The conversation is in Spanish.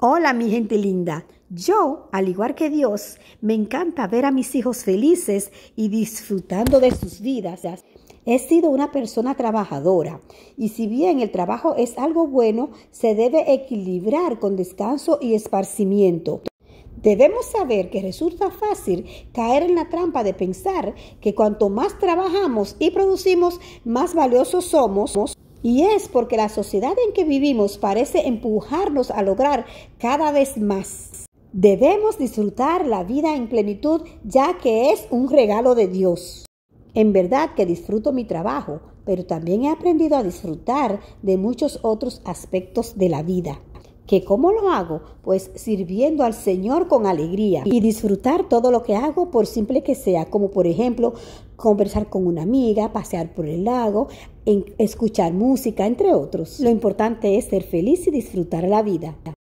Hola mi gente linda. Yo, al igual que Dios, me encanta ver a mis hijos felices y disfrutando de sus vidas. He sido una persona trabajadora y si bien el trabajo es algo bueno, se debe equilibrar con descanso y esparcimiento. Debemos saber que resulta fácil caer en la trampa de pensar que cuanto más trabajamos y producimos, más valiosos somos y es porque la sociedad en que vivimos parece empujarnos a lograr cada vez más. Debemos disfrutar la vida en plenitud ya que es un regalo de Dios. En verdad que disfruto mi trabajo, pero también he aprendido a disfrutar de muchos otros aspectos de la vida. ¿Que cómo lo hago? Pues sirviendo al Señor con alegría y disfrutar todo lo que hago por simple que sea, como por ejemplo conversar con una amiga, pasear por el lago, escuchar música, entre otros. Lo importante es ser feliz y disfrutar la vida.